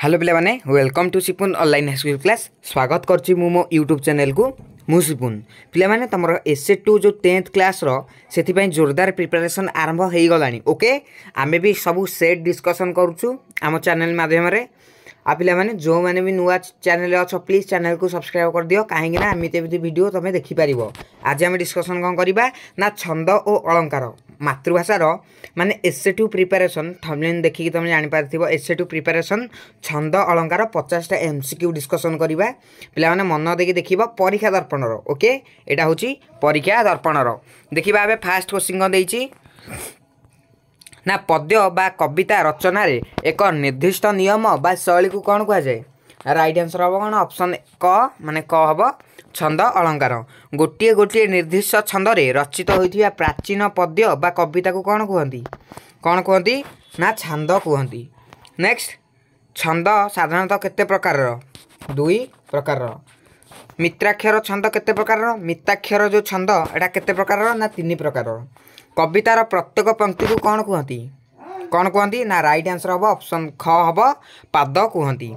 hello ପିଲାମାନେ welcome to Sipun online high school class ସ୍ୱାଗତ କରୁଛି ମୁଁ ମୋ ୟୁଟ୍ୟୁବ୍ ଚ୍ୟାନେଲ୍କୁ ମୁଁ ସିପୁନ୍ ପିଲାମାନେ ତୁମର ଏସ୍ ଏ ଟୁ ଯେଉଁ ଟେନ୍ଥ କ୍ଲାସ୍ର ସେଥିପାଇଁ ଜୋରଦାର ପ୍ରିପାରେସନ୍ ଆରମ୍ଭ ହୋଇଗଲାଣି ଓକେ ଆମେ ବି ସବୁ ସେଟ୍ ଡିସ୍କସନ୍ କରୁଛୁ ଆମ ଚ୍ୟାନେଲ୍ ମାଧ୍ୟମରେ ଆଉ ପିଲାମାନେ ଯେଉଁମାନେ ବି ନୂଆ ଚ୍ୟାନେଲ୍ରେ ଅଛ ପ୍ଲିଜ୍ ଚ୍ୟାନେଲ୍କୁ ସବସ୍କ୍ରାଇବ୍ କରିଦିଅ କାହିଁକିନା ଏମିତି ଏମିତି ଭିଡ଼ିଓ ତୁମେ ଦେଖିପାରିବ ଆଜି ଆମେ ଡିସ୍କସନ୍ କ'ଣ କରିବା ନା ଛନ୍ଦ ଓ ଅଳଙ୍କାର ମାତୃଭାଷାର ମାନେ ଏସେଟୁ ପ୍ରିପାରେସନ୍ ଥମ୍ଲେନ୍ ଦେଖିକି ତୁମେ ଜାଣିପାରିଥିବ ଏସେଟୁ ପ୍ରିପାରେସନ୍ ଛନ୍ଦ ଅଳଙ୍କାର ପଚାଶଟା ଏମ୍ ସି କ୍ୟୁ ଡିସ୍କସନ୍ କରିବା ପିଲାମାନେ ମନ ଦେଇକି ଦେଖିବ ପରୀକ୍ଷା ଦର୍ପଣର ଓକେ ଏଇଟା ହେଉଛି ପରୀକ୍ଷା ଦର୍ପଣର ଦେଖିବା ଏବେ ଫାର୍ଷ୍ଟ କୋଶ୍ଚିନ୍ କ'ଣ ଦେଇଛି ନା ପଦ୍ୟ ବା କବିତା ରଚନାରେ ଏକ ନିର୍ଦ୍ଦିଷ୍ଟ ନିୟମ ବା ଶୈଳୀକୁ କ'ଣ କୁହାଯାଏ ରାଇଟ୍ ଆନ୍ସର୍ ହେବ କ'ଣ ଅପସନ୍ କ ମାନେ କ ହେବ ଛନ୍ଦ ଅଳଙ୍କାର ଗୋଟିଏ ଗୋଟିଏ ନିର୍ଦ୍ଦିଷ୍ଟ ଛନ୍ଦରେ ରଚିତ ହୋଇଥିବା ପ୍ରାଚୀନ ପଦ୍ୟ ବା କବିତାକୁ କ'ଣ କୁହନ୍ତି କ'ଣ କୁହନ୍ତି ନା ଛାନ୍ଦ କୁହନ୍ତି ନେକ୍ସଟ୍ ଛନ୍ଦ ସାଧାରଣତଃ କେତେ ପ୍ରକାରର ଦୁଇ ପ୍ରକାରର ମିତ୍ରାକ୍ଷର ଛନ୍ଦ କେତେ ପ୍ରକାରର ମିତାକ୍ଷର ଯେଉଁ ଛନ୍ଦ ଏଇଟା କେତେ ପ୍ରକାରର ନା ତିନି ପ୍ରକାରର କବିତାର ପ୍ରତ୍ୟେକ ପଙ୍କ୍ତିକୁ କ'ଣ କୁହନ୍ତି କ'ଣ କୁହନ୍ତି ନା ରାଇଟ୍ ଆନ୍ସର୍ ହେବ ଅପସନ୍ ଖ ହେବ ପାଦ କୁହନ୍ତି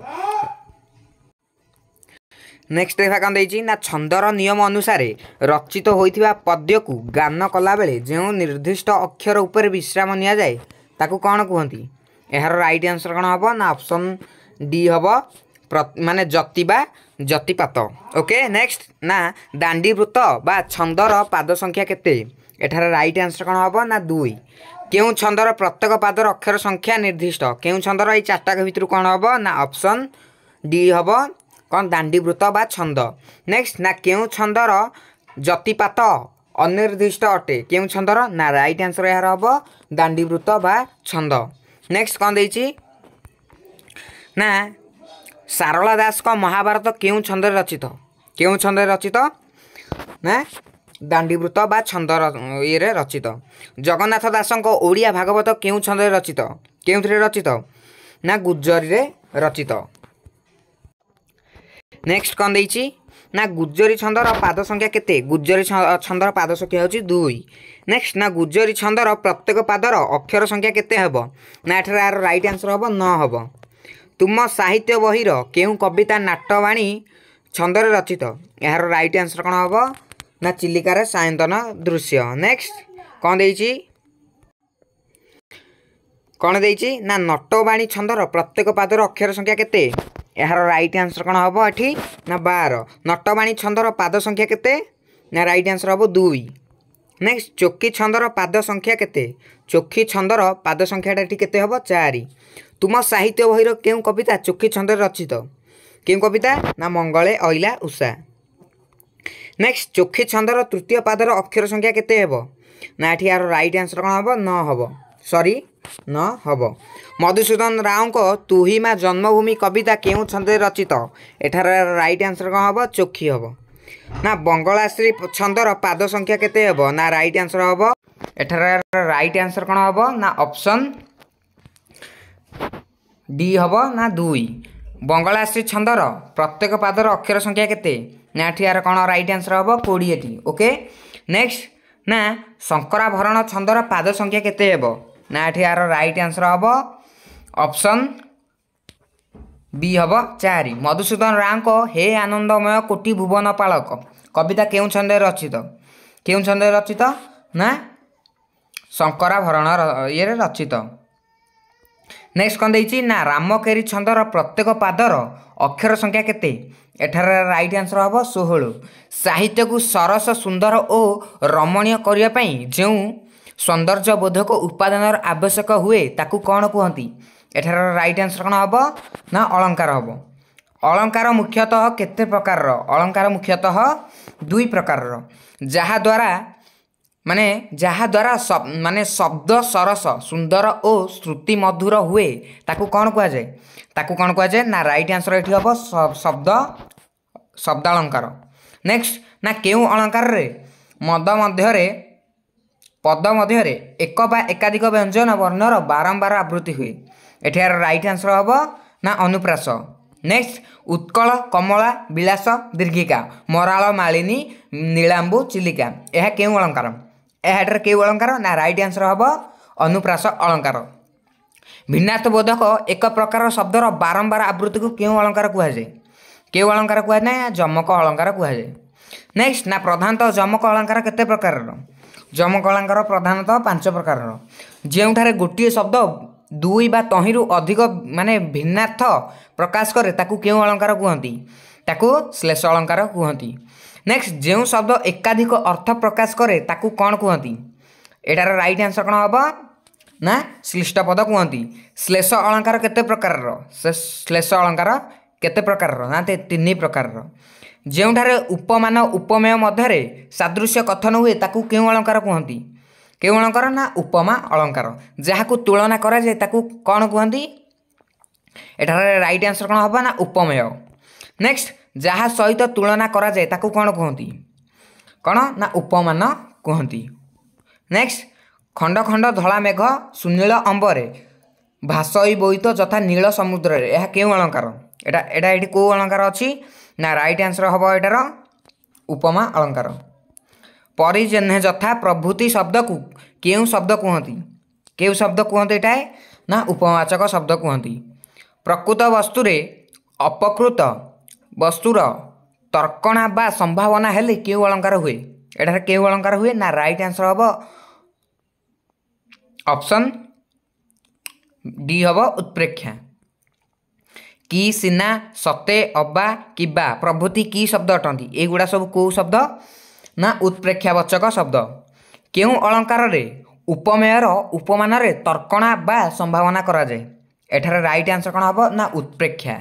ନେକ୍ସଟ ଦେଖା କ'ଣ ଦେଇଛି ନା ଛନ୍ଦର ନିୟମ ଅନୁସାରେ ରଚିତ ହୋଇଥିବା ପଦ୍ୟକୁ ଗାନ କଲାବେଳେ ଯେଉଁ ନିର୍ଦ୍ଦିଷ୍ଟ ଅକ୍ଷର ଉପରେ ବିଶ୍ରାମ ନିଆଯାଏ ତାକୁ କ'ଣ କୁହନ୍ତି ଏହାର ରାଇଟ୍ ଆନ୍ସର୍ କ'ଣ ହେବ ନା ଅପସନ୍ ଡି ହେବ ମାନେ ଜତି ବା ଜତିପାତ ଓକେ ନେକ୍ସଟ ନା ଦାଣ୍ଡିବୃତ୍ତ ବା ଛନ୍ଦର ପାଦ ସଂଖ୍ୟା କେତେ ଏଠାରେ ରାଇଟ୍ ଆନ୍ସର୍ କ'ଣ ହେବ ନା ଦୁଇ କେଉଁ ଛନ୍ଦର ପ୍ରତ୍ୟେକ ପାଦର ଅକ୍ଷର ସଂଖ୍ୟା ନିର୍ଦ୍ଦିଷ୍ଟ କେଉଁ ଛନ୍ଦର ଏଇ ଚାରିଟାକ ଭିତରୁ କ'ଣ ହେବ ନା ଅପସନ୍ ଡି ହେବ କ'ଣ ଦାଣ୍ଡି ବୃତ ବା ଛନ୍ଦ ନେକ୍ସଟ ନା କେଉଁ ଛନ୍ଦର ଯତିପାତ ଅନିର୍ଦ୍ଦିଷ୍ଟ ଅଟେ କେଉଁ ଛନ୍ଦର ନା ରାଇଟ୍ ଆନ୍ସର ଏହାର ହେବ ଦାଣ୍ଡିବୃତ ବା ଛନ୍ଦ ନେକ୍ସଟ କ'ଣ ଦେଇଛି ନା ସାରଳା ଦାସଙ୍କ ମହାଭାରତ କେଉଁ ଛନ୍ଦରେ ରଚିତ କେଉଁ ଛନ୍ଦରେ ରଚିତ ନା ଦାଣ୍ଡିବୃତ ବା ଛନ୍ଦ ଇଏରେ ରଚିତ ଜଗନ୍ନାଥ ଦାସଙ୍କ ଓଡ଼ିଆ ଭାଗବତ କେଉଁ ଛନ୍ଦରେ ରଚିତ କେଉଁଥିରେ ରଚିତ ନା ଗୁଜରିରେ ରଚିତ ନେକ୍ସଟ କ'ଣ ଦେଇଛି ନା ଗୁଜରୀ ଛନ୍ଦର ପାଦ ସଂଖ୍ୟା କେତେ ଗୁଜରୀ ଛନ୍ଦର ପାଦ ସଂଖ୍ୟା ହେଉଛି ଦୁଇ ନେକ୍ସଟ ନା ଗୁଜରୀ ଛନ୍ଦର ପ୍ରତ୍ୟେକ ପାଦର ଅକ୍ଷର ସଂଖ୍ୟା କେତେ ହେବ ନା ଏଠାରେ ଏହାର ରାଇଟ୍ ଆନ୍ସର ହେବ ନ ହେବ ତୁମ ସାହିତ୍ୟ ବହିର କେଉଁ କବିତା ନାଟବାଣୀ ଛନ୍ଦରେ ରଚିତ ଏହାର ରାଇଟ୍ ଆନ୍ସର କ'ଣ ହେବ ନା ଚିଲିକାରେ ସାୟନ୍ତନ ଦୃଶ୍ୟ ନେକ୍ସଟ କ'ଣ ଦେଇଛି କ'ଣ ଦେଇଛି ନା ନଟବାଣୀ ଛନ୍ଦର ପ୍ରତ୍ୟେକ ପାଦର ଅକ୍ଷର ସଂଖ୍ୟା କେତେ ଏହାର ରାଇଟ୍ ଆନ୍ସର୍ କ'ଣ ହେବ ଏଠି ନା ବାର ନଟବାଣୀ ଛନ୍ଦର ପାଦ ସଂଖ୍ୟା କେତେ ନା ରାଇଟ୍ ଆନ୍ସର୍ ହେବ ଦୁଇ ନେକ୍ସଟ ଚୋକି ଛନ୍ଦର ପାଦ ସଂଖ୍ୟା କେତେ ଚୋଖି ଛନ୍ଦର ପାଦ ସଂଖ୍ୟାଟା ଏଠି କେତେ ହେବ ଚାରି ତୁମ ସାହିତ୍ୟ ବହିର କେଉଁ କବିତା ଚୋଖି ଛନ୍ଦରେ ରଚିତ କେଉଁ କବିତା ନା ମଙ୍ଗଳେ ଅଇଲା ଉଷା ନେକ୍ସଟ ଚୋଖି ଛନ୍ଦର ତୃତୀୟ ପାଦର ଅକ୍ଷର ସଂଖ୍ୟା କେତେ ହେବ ନା ଏଠି ଏହାର ରାଇଟ୍ ଆନ୍ସର୍ କ'ଣ ହେବ ନଅ ହେବ ସରି ନ ହେବ ମଧୁସୂଦନ ରାଓଙ୍କ ତୁହିମା ଜନ୍ମଭୂମି କବିତା କେଉଁ ଛନ୍ଦରେ ରଚିତ ଏଠାର ରାଇଟ୍ ଆନ୍ସର୍ କ'ଣ ହେବ ଚୋଖି ହେବ ନା ବଙ୍ଗଳାଶ୍ରୀ ଛନ୍ଦର ପାଦ ସଂଖ୍ୟା କେତେ ହେବ ନା ରାଇଟ୍ ଆନ୍ସର୍ ହେବ ଏଠାର ରାଇଟ୍ ଆନ୍ସର୍ କ'ଣ ହେବ ନା ଅପସନ୍ ଡି ହେବ ନା ଦୁଇ ବଙ୍ଗଳାଶ୍ରୀ ଛନ୍ଦର ପ୍ରତ୍ୟେକ ପାଦର ଅକ୍ଷର ସଂଖ୍ୟା କେତେ ନା ଏଠି ଆର କ'ଣ ରାଇଟ୍ ଆନ୍ସର୍ ହେବ କୋଡ଼ିଏଟି ଓକେ ନେକ୍ସଟ୍ ନା ଶଙ୍କରାଭରଣ ଛନ୍ଦର ପାଦ ସଂଖ୍ୟା କେତେ ହେବ ନା ଏଠି ଆର ରାଇଟ୍ ଆନ୍ସର୍ ହେବ ଅପସନ୍ ବି ହେବ ଚାରି ମଧୁସୂଦନ ରାଓଙ୍କ ହେ ଆନନ୍ଦମୟ କୋଟି ଭୁବନ ପାଳକ କବିତା କେଉଁ ଛନ୍ଦରେ ରଚିତ କେଉଁ ଛନ୍ଦରେ ରଚିତ ନା ଶଙ୍କରାଭରଣ ଇଏରେ ରଚିତ ନେକ୍ସଟ କ'ଣ ଦେଇଛି ନା ରାମକେରି ଛନ୍ଦର ପ୍ରତ୍ୟେକ ପାଦର ଅକ୍ଷର ସଂଖ୍ୟା କେତେ ଏଠାରେ ରାଇଟ୍ ଆନ୍ସର୍ ହେବ ଷୋହଳ ସାହିତ୍ୟକୁ ସରସ ସୁନ୍ଦର ଓ ରମଣୀୟ କରିବା ପାଇଁ ଯେଉଁ सौन्दर्यबोधक उत्पादान आवश्यक हे त कहन् एठाराइट आन्सर कलङ्कार हे अलङ्कार मुख्यतः केते प्रकार र अलङ्कार मुख्यतः दुई प्रकार र जहाद्वारा मे जहाँ सब मे शब्द सरस सुन्दर ओति मधुर हे त कन कुरा त रइट आन्सर एउटा हे शब्द शब्द अलङ्कार नेक्सट न केही अलङ्कारले मदमध्य ପଦ ମଧ୍ୟରେ ଏକ ବା ଏକାଧିକ ବ୍ୟଞ୍ଜନ ବର୍ଣ୍ଣର ବାରମ୍ବାର ଆବୃତ୍ତି ହୁଏ ଏଠାର ରାଇଟ୍ ଆନ୍ସର୍ ହେବ ନା ଅନୁପ୍ରାସ ନେକ୍ସଟ ଉତ୍କଳ କମଳା ବିଳାସ ଦୀର୍ଘିକା ମରାଳ ମାଳିନୀ ନୀଳାମ୍ବୁ ଚିଲିକା ଏହା କେଉଁ ଅଳଙ୍କାର ଏହା ଏଠାରେ କେଉଁ ଅଳଙ୍କାର ନା ରାଇଟ୍ ଆନ୍ସର୍ ହେବ ଅନୁପ୍ରାସ ଅଳଙ୍କାର ଭିନ୍ନାର୍ଥବୋଧକ ଏକ ପ୍ରକାର ଶବ୍ଦର ବାରମ୍ବାର ଆବୃତ୍ତିକୁ କେଉଁ ଅଳଙ୍କାର କୁହାଯାଏ କେଉଁ ଅଳଙ୍କାର କୁହାଯାଏ ନା ଜମକ ଅଳଙ୍କାର କୁହାଯାଏ ନେକ୍ସଟ ନା ପ୍ରଧାନତଃ ଜମକ ଅଳଙ୍କାର କେତେ ପ୍ରକାରର ଯମକଳାଙ୍କର ପ୍ରଧାନତଃ ପାଞ୍ଚ ପ୍ରକାରର ଯେଉଁଠାରେ ଗୋଟିଏ ଶବ୍ଦ ଦୁଇ ବା ତହିଁରୁ ଅଧିକ ମାନେ ଭିନ୍ନାର୍ଥ ପ୍ରକାଶ କରେ ତାକୁ କେଉଁ ଅଳଙ୍କାର କୁହନ୍ତି ତାକୁ ଶ୍ଲେଷ ଅଳଙ୍କାର କୁହନ୍ତି ନେକ୍ସଟ ଯେଉଁ ଶବ୍ଦ ଏକାଧିକ ଅର୍ଥ ପ୍ରକାଶ କରେ ତାକୁ କ'ଣ କୁହନ୍ତି ଏଇଟାର ରାଇଟ୍ ଆନ୍ସର୍ କ'ଣ ହେବ ନା ଶ୍ଲିଷ୍ଟ ପଦ କୁହନ୍ତି ଶ୍ଲେଷ ଅଳଙ୍କାର କେତେ ପ୍ରକାରର ଶ୍ଲେଷ ଅଳଙ୍କାର କେତେ ପ୍ରକାରର ନା ତିନି ପ୍ରକାରର ଯେଉଁଠାରେ ଉପମାନ ଉପମେୟ ମଧ୍ୟରେ ସାଦୃଶ୍ୟ କଥନ ହୁଏ ତାକୁ କେଉଁ ଅଳଙ୍କାର କୁହନ୍ତି କେଉଁ ଅଳଙ୍କାର ନା ଉପମା ଅଳଙ୍କାର ଯାହାକୁ ତୁଳନା କରାଯାଏ ତାକୁ କ'ଣ କୁହନ୍ତି ଏଠାରେ ରାଇଟ୍ ଆନ୍ସର୍ କ'ଣ ହେବ ନା ଉପମେୟ ନେକ୍ସଟ ଯାହା ସହିତ ତୁଳନା କରାଯାଏ ତାକୁ କ'ଣ କୁହନ୍ତି କ'ଣ ନା ଉପମାନ କୁହନ୍ତି ନେକ୍ସଟ ଖଣ୍ଡ ଖଣ୍ଡ ଧଳା ମେଘ ସୁନୀଳ ଅମ୍ବରେ ଭାସ ହୋଇ ବୋଇତ ଯଥା ନୀଳ ସମୁଦ୍ରରେ ଏହା କେଉଁ ଅଳଙ୍କାର ଏଇଟା ଏଇଟା ଏଇଠି କେଉଁ ଅଳଙ୍କାର ଅଛି ନା ରାଇଟ୍ ଆନ୍ସର୍ ହେବ ଏଟାର ଉପମା ଅଳଙ୍କାର ପରି ଯଥା ପ୍ରଭୃତି ଶବ୍ଦକୁ କେଉଁ ଶବ୍ଦ କୁହନ୍ତି କେଉଁ ଶବ୍ଦ କୁହନ୍ତି ଏଟାଏ ନା ଉପମାଚକ ଶବ୍ଦ କୁହନ୍ତି ପ୍ରକୃତ ବସ୍ତୁରେ ଅପକୃତ ବସ୍ତୁର ତର୍କଣା ବା ସମ୍ଭାବନା ହେଲେ କେଉଁ ଅଳଙ୍କାର ହୁଏ ଏଠାରେ କେଉଁ ଅଳଙ୍କାର ହୁଏ ନା ରାଇଟ୍ ଆନ୍ସର୍ ହେବ ଅପସନ୍ ଡି ହେବ ଉତ୍ପ୍ରେକ୍ଷା कि सिना सते अब्बा किबा बा की कि शब्द अटेन् एगुडा सब के शब्द नत्प्रेक्षचक शब्द केही अलङ्कारले उपमेयर उपमान तर्कणा बा सम्भावना गराएर रइट आन्सर कत्प्रेक्षा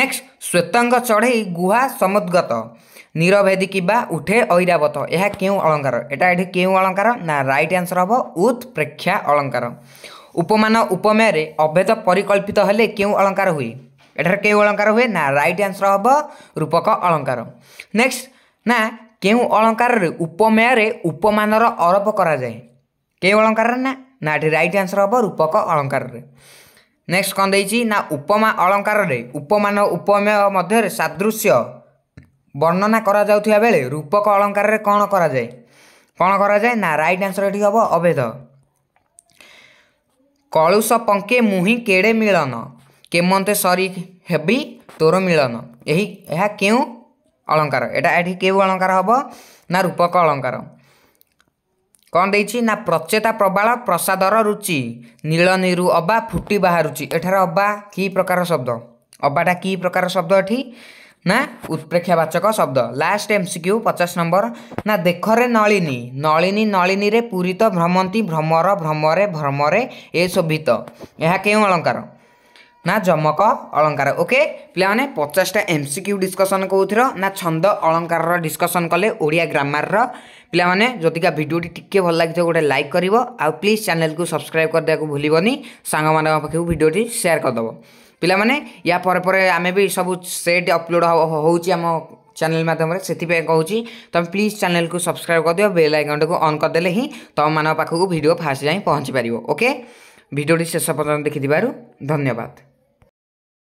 नेक्स्ट श्वेत चढै गुहा समुद्गत निरभेदी कि बा ऐरावत यहाँ केही अलङ्कार एटा एउ अलङ्कार रइट आन्सर हे उत्प्रेक्षा अलङ्कार उपमान उपमेयर अभेद परिकल्पित हो अलङ्कार है ଏଠାରେ କେଉଁ ଅଳଙ୍କାର ହୁଏ ନା ରାଇଟ୍ ଆନ୍ସର୍ ହେବ ରୂପକ ଅଳଙ୍କାର ନେକ୍ସଟ ନା କେଉଁ ଅଳଙ୍କାରରେ ଉପମେୟରେ ଉପମାନର ଅରୋପ କରାଯାଏ କେଉଁ ଅଳଙ୍କାରରେ ନା ନା ଏଠି ରାଇଟ୍ ଆନ୍ସର୍ ହେବ ରୂପକ ଅଳଙ୍କାରରେ ନେକ୍ସଟ କ'ଣ ଦେଇଛି ନା ଉପମା ଅଳଙ୍କାରରେ ଉପମାନ ଉପମେୟ ମଧ୍ୟରେ ସାଦୃଶ୍ୟ ବର୍ଣ୍ଣନା କରାଯାଉଥିବା ବେଳେ ରୂପକ ଅଳଙ୍କାରରେ କ'ଣ କରାଯାଏ କ'ଣ କରାଯାଏ ନା ରାଇଟ୍ ଆନ୍ସର୍ ଏଠି ହେବ ଅଭେଦ କଳୁଷ ପଙ୍କେ ମୁହିଁ କେଡ଼େ ମିଳନ କେମନ୍ତେ ସରି ହେବି ତୋର ମିଳନ ଏହି ଏହା କେଉଁ ଅଳଙ୍କାର ଏଇଟା ଏଠି କେଉଁ ଅଳଙ୍କାର ହେବ ନା ରୂପକ ଅଳଙ୍କାର କ'ଣ ଦେଇଛି ନା ପ୍ରଚେତା ପ୍ରବାଳ ପ୍ରସାଦର ରୁଚି ନୀଳନୀରୁ ଅବା ଫୁଟି ବାହାରୁଛି ଏଠାରେ ଅବା କି ପ୍ରକାର ଶବ୍ଦ ଅବାଟା କି ପ୍ରକାର ଶବ୍ଦ ଏଠି ନା ଉତ୍ପ୍ରେକ୍ଷାବାଚକ ଶବ୍ଦ ଲାଷ୍ଟ ଏମ୍ ସି କ୍ୟୁ ପଚାଶ ନମ୍ବର ନା ଦେଖରେ ନଳିନୀ ନଳିନୀ ନଳିନୀରେ ପୁରୀ ତ ଭ୍ରମନ୍ତି ଭ୍ରମର ଭ୍ରମରେ ଭ୍ରମରେ ଏ ଶୋଭିତ ଏହା କେଉଁ ଅଳଙ୍କାର ନା ଯମକ ଅଳଙ୍କାର ଓକେ ପିଲାମାନେ ପଚାଶଟା ଏମ୍ ସି କ୍ୟୁ ଡିସ୍କସନ୍ କେଉଁଥିର ନା ଛନ୍ଦ ଅଳଙ୍କାରର ଡିସ୍କସନ୍ କଲେ ଓଡ଼ିଆ ଗ୍ରାମାରର ପିଲାମାନେ ଯଦିକା ଭିଡ଼ିଓଟି ଟିକିଏ ଭଲ ଲାଗିଥିବ ଗୋଟେ ଲାଇକ୍ କରିବ ଆଉ ପ୍ଲିଜ୍ ଚ୍ୟାନେଲ୍କୁ ସବସ୍କ୍ରାଇବ୍ କରିଦେବାକୁ ଭୁଲିବନି ସାଙ୍ଗମାନଙ୍କ ପାଖକୁ ଭିଡ଼ିଓଟି ସେୟାର କରିଦେବ ପିଲାମାନେ ୟା ପରେ ପରେ ଆମେ ବି ସବୁ ସେଟ୍ ଅପଲୋଡ଼ ହେଉଛି ଆମ ଚ୍ୟାନେଲ୍ ମାଧ୍ୟମରେ ସେଥିପାଇଁ କହୁଛି ତୁମେ ପ୍ଲିଜ୍ ଚ୍ୟାନେଲ୍କୁ ସବସ୍କ୍ରାଇବ୍ କରିଦିଅ ବେଲ୍ ଆଇକନ୍ଟିକୁ ଅନ୍ କରିଦେଲେ ହିଁ ତୁମମାନଙ୍କ ପାଖକୁ ଭିଡ଼ିଓ ଫାଷ୍ଟ ଯାଇ ପହଞ୍ଚିପାରିବ ଓକେ ଭିଡ଼ିଓଟି ଶେଷ ପର୍ଯ୍ୟନ୍ତ ଦେଖିଥିବାରୁ ଧନ୍ୟବାଦ